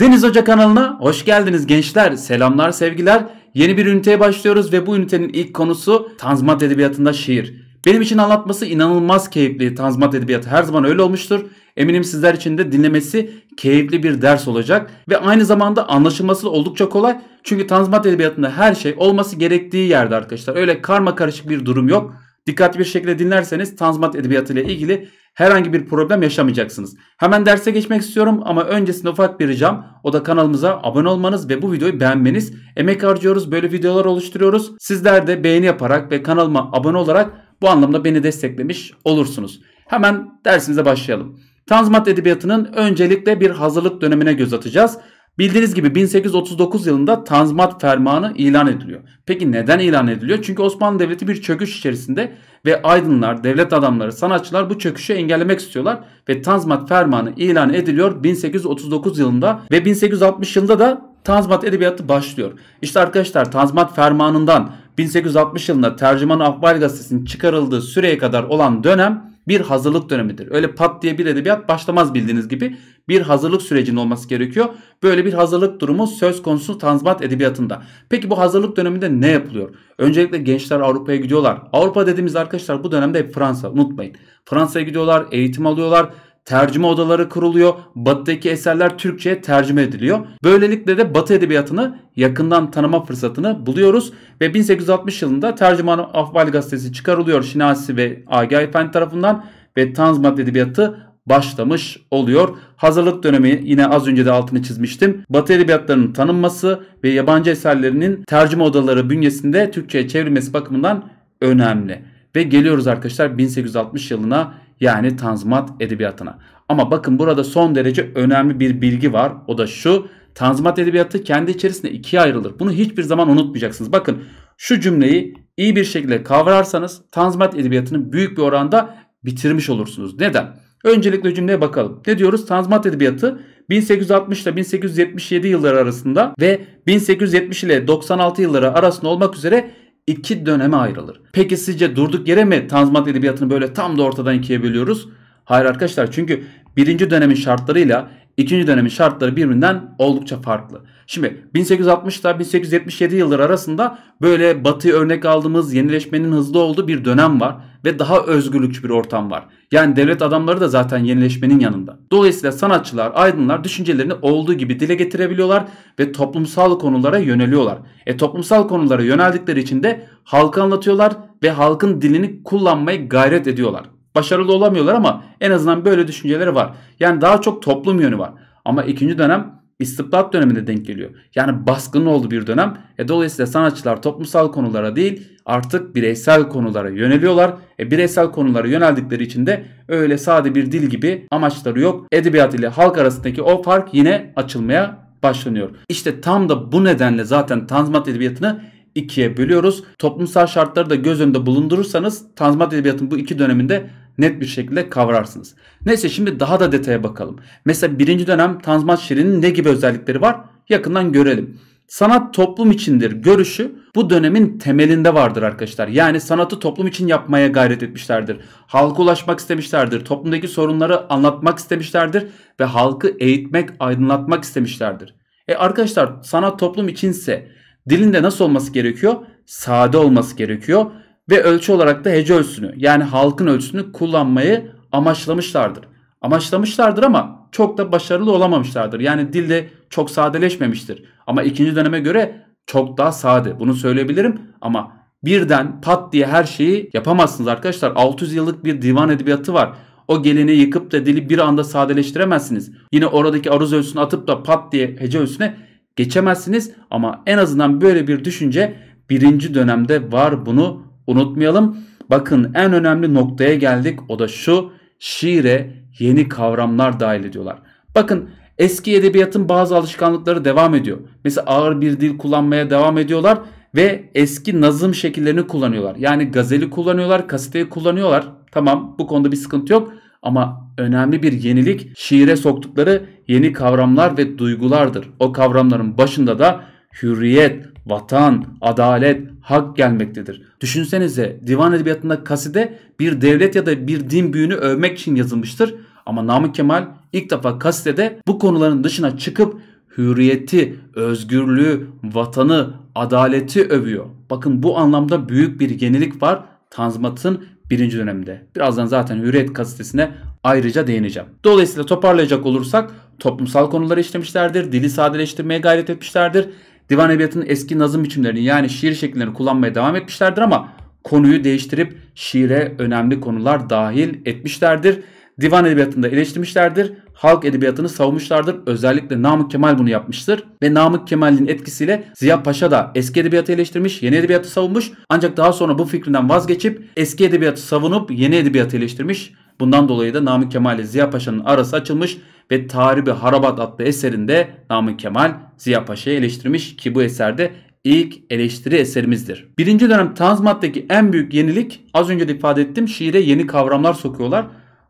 Deniz Hoca kanalına hoş geldiniz gençler. Selamlar, sevgiler. Yeni bir üniteye başlıyoruz ve bu ünitenin ilk konusu Tanzimat Edebiyatı'nda şiir. Benim için anlatması inanılmaz keyifli. Tanzimat Edebiyatı her zaman öyle olmuştur. Eminim sizler için de dinlemesi keyifli bir ders olacak ve aynı zamanda anlaşılması oldukça kolay. Çünkü Tanzimat Edebiyatı'nda her şey olması gerektiği yerde arkadaşlar. Öyle karma karışık bir durum yok. Dikkatli bir şekilde dinlerseniz Tanzimat Edebiyatı ile ilgili Herhangi bir problem yaşamayacaksınız. Hemen derse geçmek istiyorum ama öncesinde ufak bir ricam o da kanalımıza abone olmanız ve bu videoyu beğenmeniz. Emek harcıyoruz böyle videolar oluşturuyoruz. Sizler de beğeni yaparak ve kanalıma abone olarak bu anlamda beni desteklemiş olursunuz. Hemen dersimize başlayalım. Tanzimat Edebiyatı'nın öncelikle bir hazırlık dönemine göz atacağız. Bildiğiniz gibi 1839 yılında Tanzimat Fermanı ilan ediliyor. Peki neden ilan ediliyor? Çünkü Osmanlı Devleti bir çöküş içerisinde ve aydınlar, devlet adamları, sanatçılar bu çöküşü engellemek istiyorlar ve Tanzimat Fermanı ilan ediliyor 1839 yılında ve 1860 yılında da Tanzimat edebiyatı başlıyor. İşte arkadaşlar Tanzimat Fermanı'ndan 1860 yılında Tercüman Akbal gazetesinin çıkarıldığı süreye kadar olan dönem bir hazırlık dönemidir. Öyle pat diye bir edebiyat başlamaz bildiğiniz gibi bir hazırlık sürecinin olması gerekiyor. Böyle bir hazırlık durumu söz konusu Tanzimat Edebiyatı'nda. Peki bu hazırlık döneminde ne yapılıyor? Öncelikle gençler Avrupa'ya gidiyorlar. Avrupa dediğimiz arkadaşlar bu dönemde hep Fransa unutmayın. Fransa'ya gidiyorlar, eğitim alıyorlar, tercüme odaları kuruluyor. Batı'daki eserler Türkçe'ye tercüme ediliyor. Böylelikle de Batı edebiyatını yakından tanıma fırsatını buluyoruz. Ve 1860 yılında Tercüman Afbal gazetesi çıkarılıyor Şinasi ve Agah Efendi tarafından ve Tanzimat Edebiyatı başlamış oluyor. Hazırlık dönemi yine az önce de altını çizmiştim. Batı edebiyatlarının tanınması ve yabancı eserlerinin tercüme odaları bünyesinde Türkçe'ye çevrilmesi bakımından önemli. Ve geliyoruz arkadaşlar 1860 yılına yani Tanzimat edebiyatına. Ama bakın burada son derece önemli bir bilgi var. O da şu. Tanzimat edebiyatı kendi içerisinde ikiye ayrılır. Bunu hiçbir zaman unutmayacaksınız. Bakın şu cümleyi iyi bir şekilde kavrarsanız Tanzimat edebiyatını büyük bir oranda bitirmiş olursunuz. Neden? Öncelikle cümleye bakalım. Ne diyoruz? Tanzimat Edebiyatı 1860 ile 1877 yılları arasında ve 1870 ile 96 yılları arasında olmak üzere iki döneme ayrılır. Peki sizce durduk yere mi Tanzimat Edebiyatı'nı böyle tam da ortadan ikiye bölüyoruz? Hayır arkadaşlar çünkü birinci dönemin şartlarıyla İkinci dönemin şartları birbirinden oldukça farklı. Şimdi 1860 1860'da 1877 yılları arasında böyle batı örnek aldığımız yenileşmenin hızlı olduğu bir dönem var ve daha özgürlükçü bir ortam var. Yani devlet adamları da zaten yenileşmenin yanında. Dolayısıyla sanatçılar, aydınlar düşüncelerini olduğu gibi dile getirebiliyorlar ve toplumsal konulara yöneliyorlar. E toplumsal konulara yöneldikleri için de halka anlatıyorlar ve halkın dilini kullanmaya gayret ediyorlar başarılı olamıyorlar ama en azından böyle düşünceleri var. Yani daha çok toplum yönü var. Ama ikinci dönem istibdat döneminde denk geliyor. Yani baskın oldu bir dönem. E, dolayısıyla sanatçılar toplumsal konulara değil artık bireysel konulara yöneliyorlar. E, bireysel konulara yöneldikleri için de öyle sade bir dil gibi amaçları yok. Edebiyat ile halk arasındaki o fark yine açılmaya başlanıyor. İşte tam da bu nedenle zaten Tanzimat Edebiyatı'nı ikiye bölüyoruz. Toplumsal şartları da göz önünde bulundurursanız Tanzimat Edebiyatı'nın bu iki döneminde net bir şekilde kavrarsınız. Neyse şimdi daha da detaya bakalım. Mesela birinci dönem Tanzimat şiirinin ne gibi özellikleri var? Yakından görelim. Sanat toplum içindir görüşü bu dönemin temelinde vardır arkadaşlar. Yani sanatı toplum için yapmaya gayret etmişlerdir. Halka ulaşmak istemişlerdir. Toplumdaki sorunları anlatmak istemişlerdir. Ve halkı eğitmek, aydınlatmak istemişlerdir. E arkadaşlar sanat toplum içinse dilinde nasıl olması gerekiyor? Sade olması gerekiyor ve ölçü olarak da hece ölçüsünü yani halkın ölçüsünü kullanmayı amaçlamışlardır. Amaçlamışlardır ama çok da başarılı olamamışlardır. Yani dilde çok sadeleşmemiştir. Ama ikinci döneme göre çok daha sade. Bunu söyleyebilirim ama birden pat diye her şeyi yapamazsınız arkadaşlar. 600 yıllık bir divan edebiyatı var. O gelini yıkıp da dili bir anda sadeleştiremezsiniz. Yine oradaki aruz ölçüsünü atıp da pat diye hece ölçüsüne geçemezsiniz. Ama en azından böyle bir düşünce birinci dönemde var bunu unutmayalım. Bakın en önemli noktaya geldik. O da şu şiire yeni kavramlar dahil ediyorlar. Bakın eski edebiyatın bazı alışkanlıkları devam ediyor. Mesela ağır bir dil kullanmaya devam ediyorlar ve eski nazım şekillerini kullanıyorlar. Yani gazeli kullanıyorlar, kasiteyi kullanıyorlar. Tamam bu konuda bir sıkıntı yok ama önemli bir yenilik şiire soktukları yeni kavramlar ve duygulardır. O kavramların başında da hürriyet, vatan, adalet, hak gelmektedir. Düşünsenize divan edebiyatında kaside bir devlet ya da bir din büyüğünü övmek için yazılmıştır. Ama Namık Kemal ilk defa kasidede bu konuların dışına çıkıp hürriyeti, özgürlüğü, vatanı, adaleti övüyor. Bakın bu anlamda büyük bir yenilik var Tanzimat'ın birinci döneminde. Birazdan zaten Hürriyet kaside'sine ayrıca değineceğim. Dolayısıyla toparlayacak olursak toplumsal konuları işlemişlerdir, dili sadeleştirmeye gayret etmişlerdir, divan edebiyatının eski nazım biçimlerini yani şiir şekillerini kullanmaya devam etmişlerdir ama konuyu değiştirip şiire önemli konular dahil etmişlerdir. Divan edebiyatında eleştirmişlerdir. Halk edebiyatını savunmuşlardır. Özellikle Namık Kemal bunu yapmıştır. Ve Namık Kemal'in etkisiyle Ziya Paşa da eski edebiyatı eleştirmiş, yeni edebiyatı savunmuş. Ancak daha sonra bu fikrinden vazgeçip eski edebiyatı savunup yeni edebiyatı eleştirmiş. Bundan dolayı da Namık Kemal ile Ziya Paşa'nın arası açılmış ve tarihi Harabat adlı eserinde Namık Kemal Ziya Paşa'yı eleştirmiş ki bu eserde ilk eleştiri eserimizdir. Birinci dönem Tanzimat'taki en büyük yenilik az önce de ifade ettim şiire yeni kavramlar sokuyorlar.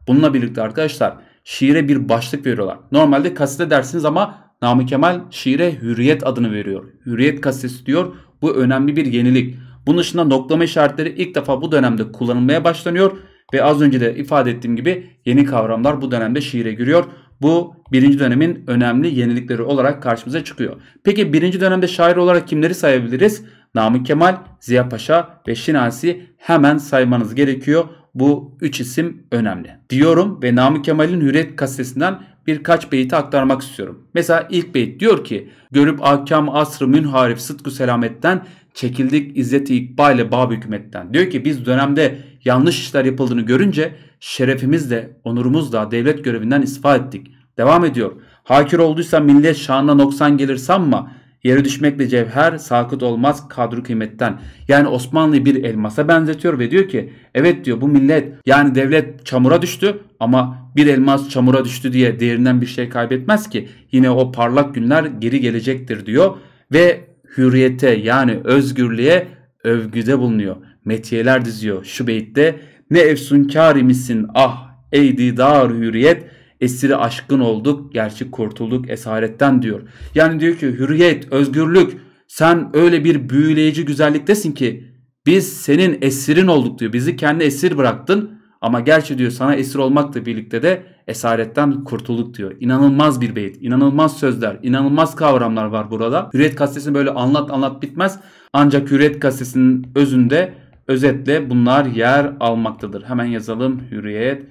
Bununla birlikte arkadaşlar şiire bir başlık veriyorlar. Normalde kaside dersiniz ama Namık Kemal şiire hürriyet adını veriyor. Hürriyet kasesi diyor. Bu önemli bir yenilik. Bunun dışında noklama işaretleri ilk defa bu dönemde kullanılmaya başlanıyor. Ve az önce de ifade ettiğim gibi yeni kavramlar bu dönemde şiire giriyor. Bu birinci dönemin önemli yenilikleri olarak karşımıza çıkıyor. Peki birinci dönemde şair olarak kimleri sayabiliriz? Namık Kemal, Ziya Paşa ve Şinasi hemen saymanız gerekiyor. Bu üç isim önemli. Diyorum ve Namık Kemal'in Hürriyet gazetesinden birkaç beyti aktarmak istiyorum. Mesela ilk beyt diyor ki görüp ahkam asrı münharif sıdkı selametten çekildik izzeti ikbal ile bab hükümetten. Diyor ki biz dönemde yanlış işler yapıldığını görünce şerefimizle onurumuzla devlet görevinden istifa ettik. Devam ediyor. Hakir olduysa millet şanına noksan gelir sanma. Yere düşmekle cevher sakıt olmaz kadru kıymetten. Yani Osmanlı bir elmasa benzetiyor ve diyor ki evet diyor bu millet yani devlet çamura düştü ama bir elmas çamura düştü diye değerinden bir şey kaybetmez ki. Yine o parlak günler geri gelecektir diyor ve hürriyete yani özgürlüğe övgüde bulunuyor. Metiyeler diziyor şu beytte. Ne efsunkar misin ah ey didar hürriyet esiri aşkın olduk gerçi kurtulduk esaretten diyor. Yani diyor ki hürriyet özgürlük sen öyle bir büyüleyici güzelliktesin ki biz senin esirin olduk diyor. Bizi kendi esir bıraktın ama gerçi diyor sana esir olmakla birlikte de esaretten kurtulduk diyor. İnanılmaz bir beyit, inanılmaz sözler, inanılmaz kavramlar var burada. Hürriyet gazetesini böyle anlat anlat bitmez. Ancak Hürriyet gazetesinin özünde özetle bunlar yer almaktadır. Hemen yazalım Hürriyet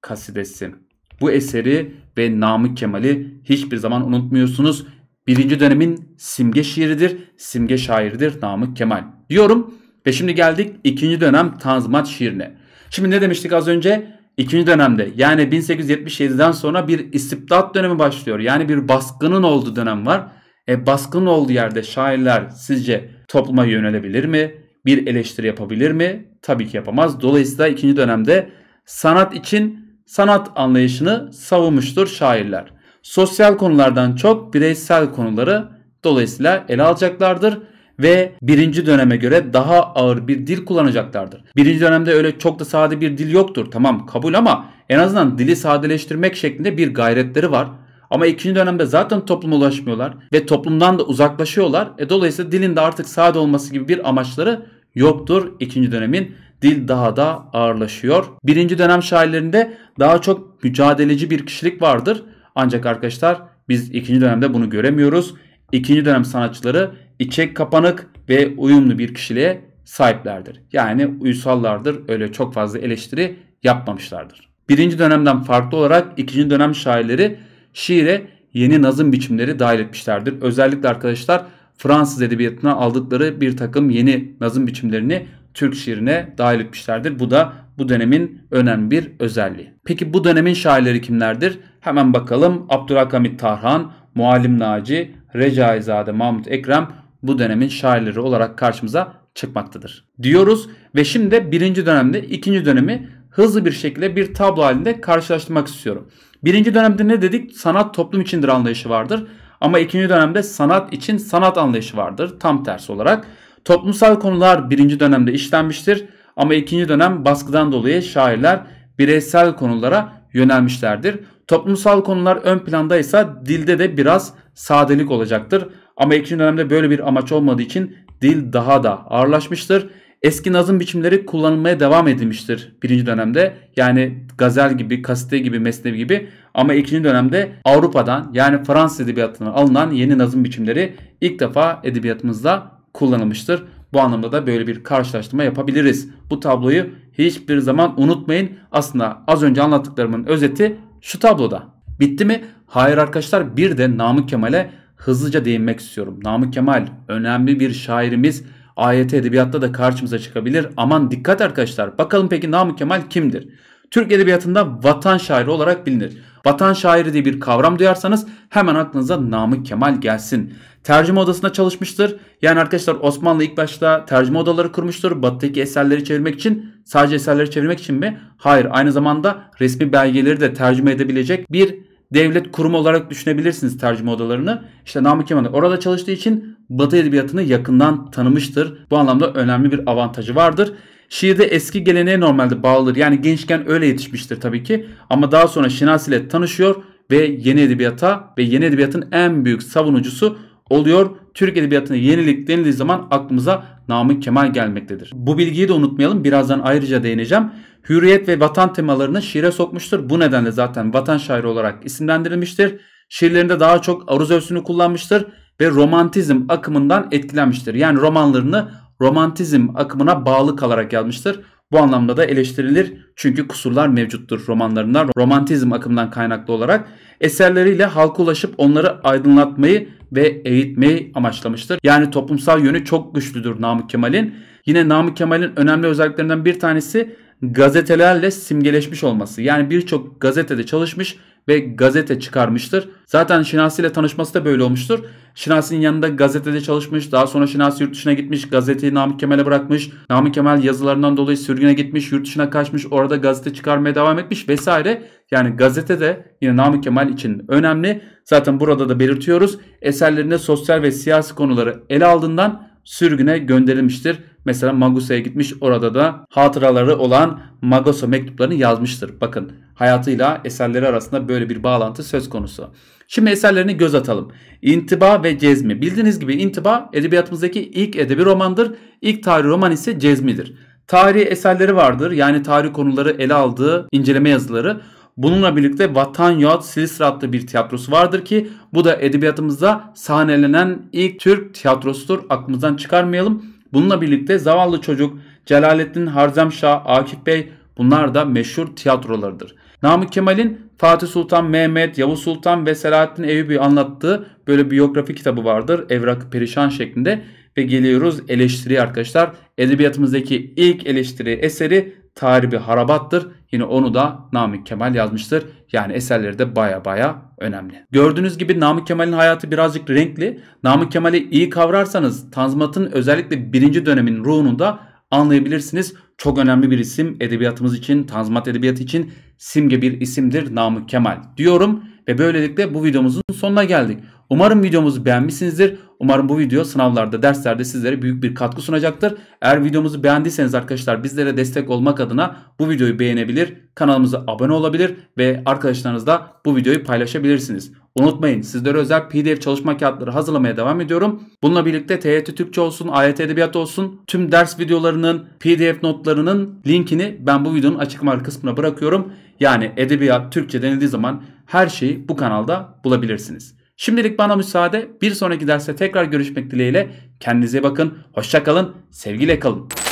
kasidesi. Bu eseri ve Namık Kemal'i hiçbir zaman unutmuyorsunuz. Birinci dönemin simge şiiridir, simge şairidir Namık Kemal diyorum. Ve şimdi geldik ikinci dönem Tanzimat şiirine. Şimdi ne demiştik az önce? İkinci dönemde yani 1877'den sonra bir istibdat dönemi başlıyor. Yani bir baskının olduğu dönem var. E baskının olduğu yerde şairler sizce topluma yönelebilir mi? Bir eleştiri yapabilir mi? Tabii ki yapamaz. Dolayısıyla ikinci dönemde sanat için sanat anlayışını savunmuştur şairler. Sosyal konulardan çok bireysel konuları dolayısıyla ele alacaklardır ve birinci döneme göre daha ağır bir dil kullanacaklardır. Birinci dönemde öyle çok da sade bir dil yoktur tamam kabul ama en azından dili sadeleştirmek şeklinde bir gayretleri var. Ama ikinci dönemde zaten topluma ulaşmıyorlar ve toplumdan da uzaklaşıyorlar. E dolayısıyla dilin de artık sade olması gibi bir amaçları yoktur ikinci dönemin. Dil daha da ağırlaşıyor. Birinci dönem şairlerinde daha çok mücadeleci bir kişilik vardır. Ancak arkadaşlar biz ikinci dönemde bunu göremiyoruz ikinci dönem sanatçıları içe kapanık ve uyumlu bir kişiliğe sahiplerdir. Yani uysallardır öyle çok fazla eleştiri yapmamışlardır. Birinci dönemden farklı olarak ikinci dönem şairleri şiire yeni nazım biçimleri dahil etmişlerdir. Özellikle arkadaşlar Fransız edebiyatına aldıkları bir takım yeni nazım biçimlerini Türk şiirine dahil etmişlerdir. Bu da bu dönemin önemli bir özelliği. Peki bu dönemin şairleri kimlerdir? Hemen bakalım. Abdülhakamit Tarhan, Muallim Naci, Recaizade Mahmut Ekrem bu dönemin şairleri olarak karşımıza çıkmaktadır. Diyoruz ve şimdi de birinci dönemde ikinci dönemi hızlı bir şekilde bir tablo halinde karşılaştırmak istiyorum. Birinci dönemde ne dedik? Sanat toplum içindir anlayışı vardır. Ama ikinci dönemde sanat için sanat anlayışı vardır. Tam tersi olarak. Toplumsal konular birinci dönemde işlenmiştir. Ama ikinci dönem baskıdan dolayı şairler bireysel konulara yönelmişlerdir. Toplumsal konular ön plandaysa dilde de biraz sadelik olacaktır. Ama ikinci dönemde böyle bir amaç olmadığı için dil daha da ağırlaşmıştır. Eski nazım biçimleri kullanılmaya devam edilmiştir birinci dönemde. Yani gazel gibi, kasite gibi, mesnevi gibi. Ama ikinci dönemde Avrupa'dan yani Fransız edebiyatından alınan yeni nazım biçimleri ilk defa edebiyatımızda kullanılmıştır. Bu anlamda da böyle bir karşılaştırma yapabiliriz. Bu tabloyu hiçbir zaman unutmayın. Aslında az önce anlattıklarımın özeti şu tabloda. Bitti mi? Hayır arkadaşlar bir de Namık Kemal'e hızlıca değinmek istiyorum. Namık Kemal önemli bir şairimiz. AYT edebiyatta da karşımıza çıkabilir. Aman dikkat arkadaşlar. Bakalım peki Namık Kemal kimdir? Türk edebiyatında vatan şairi olarak bilinir. Vatan şairi diye bir kavram duyarsanız hemen aklınıza Namık Kemal gelsin. Tercüme odasında çalışmıştır. Yani arkadaşlar Osmanlı ilk başta tercüme odaları kurmuştur. Batı'daki eserleri çevirmek için Sadece eserleri çevirmek için mi? Hayır. Aynı zamanda resmi belgeleri de tercüme edebilecek bir devlet kurumu olarak düşünebilirsiniz tercüme odalarını. İşte Namık Kemal orada çalıştığı için Batı edebiyatını yakından tanımıştır. Bu anlamda önemli bir avantajı vardır. Şiirde eski geleneğe normalde bağlıdır. Yani gençken öyle yetişmiştir tabii ki. Ama daha sonra Şinas ile tanışıyor ve yeni edebiyata ve yeni edebiyatın en büyük savunucusu oluyor Türk Edebiyatı'na yenilik denildiği zaman aklımıza Namık Kemal gelmektedir. Bu bilgiyi de unutmayalım. Birazdan ayrıca değineceğim. Hürriyet ve vatan temalarını şiire sokmuştur. Bu nedenle zaten vatan şairi olarak isimlendirilmiştir. Şiirlerinde daha çok aruz ölçüsünü kullanmıştır ve romantizm akımından etkilenmiştir. Yani romanlarını romantizm akımına bağlı kalarak yazmıştır. Bu anlamda da eleştirilir çünkü kusurlar mevcuttur romanlarında romantizm akımından kaynaklı olarak. Eserleriyle halka ulaşıp onları aydınlatmayı ve eğitmeyi amaçlamıştır. Yani toplumsal yönü çok güçlüdür Namık Kemal'in. Yine Namık Kemal'in önemli özelliklerinden bir tanesi gazetelerle simgeleşmiş olması. Yani birçok gazetede çalışmış ve gazete çıkarmıştır. Zaten Şinasi ile tanışması da böyle olmuştur. Şinasi'nin yanında gazetede çalışmış. Daha sonra Şinasi yurt dışına gitmiş. Gazeteyi Namık Kemal'e bırakmış. Namık Kemal yazılarından dolayı sürgüne gitmiş. Yurt dışına kaçmış. Orada gazete çıkarmaya devam etmiş vesaire. Yani gazete de yine Namık Kemal için önemli. Zaten burada da belirtiyoruz. Eserlerinde sosyal ve siyasi konuları ele aldığından sürgüne gönderilmiştir. Mesela Magusa'ya gitmiş orada da hatıraları olan Magoso mektuplarını yazmıştır. Bakın hayatıyla eserleri arasında böyle bir bağlantı söz konusu. Şimdi eserlerini göz atalım. İntiba ve Cezmi. Bildiğiniz gibi İntiba edebiyatımızdaki ilk edebi romandır. İlk tarih roman ise Cezmi'dir. Tarihi eserleri vardır. Yani tarih konuları ele aldığı inceleme yazıları. Bununla birlikte Vatan Yahut Silistra adlı bir tiyatrosu vardır ki bu da edebiyatımızda sahnelenen ilk Türk tiyatrosudur. Aklımızdan çıkarmayalım. Bununla birlikte Zavallı Çocuk, Celalettin Harzemşah, Akif Bey bunlar da meşhur tiyatrolarıdır. Namık Kemal'in Fatih Sultan Mehmet, Yavuz Sultan ve Selahattin Eyyubi anlattığı böyle biyografi kitabı vardır. Evrak Perişan şeklinde ve geliyoruz eleştiri arkadaşlar. Edebiyatımızdaki ilk eleştiri eseri tarihi Harabat'tır. Yine onu da Namık Kemal yazmıştır. Yani eserleri de baya baya önemli. Gördüğünüz gibi Namık Kemal'in hayatı birazcık renkli. Namık Kemal'i iyi kavrarsanız Tanzimat'ın özellikle birinci dönemin ruhunu da anlayabilirsiniz. Çok önemli bir isim edebiyatımız için, Tanzimat edebiyatı için simge bir isimdir Namık Kemal diyorum. Ve böylelikle bu videomuzun sonuna geldik. Umarım videomuzu beğenmişsinizdir. Umarım bu video sınavlarda, derslerde sizlere büyük bir katkı sunacaktır. Eğer videomuzu beğendiyseniz arkadaşlar bizlere destek olmak adına bu videoyu beğenebilir, kanalımıza abone olabilir ve arkadaşlarınızla bu videoyu paylaşabilirsiniz. Unutmayın sizlere özel pdf çalışma kağıtları hazırlamaya devam ediyorum. Bununla birlikte TYT Türkçe olsun, AYT Edebiyat olsun tüm ders videolarının pdf notlarının linkini ben bu videonun açıklama kısmına bırakıyorum. Yani edebiyat Türkçe denildiği zaman her şeyi bu kanalda bulabilirsiniz. Şimdilik bana müsaade. Bir sonraki derste tekrar görüşmek dileğiyle. Kendinize bakın. Hoşçakalın. Sevgiyle kalın.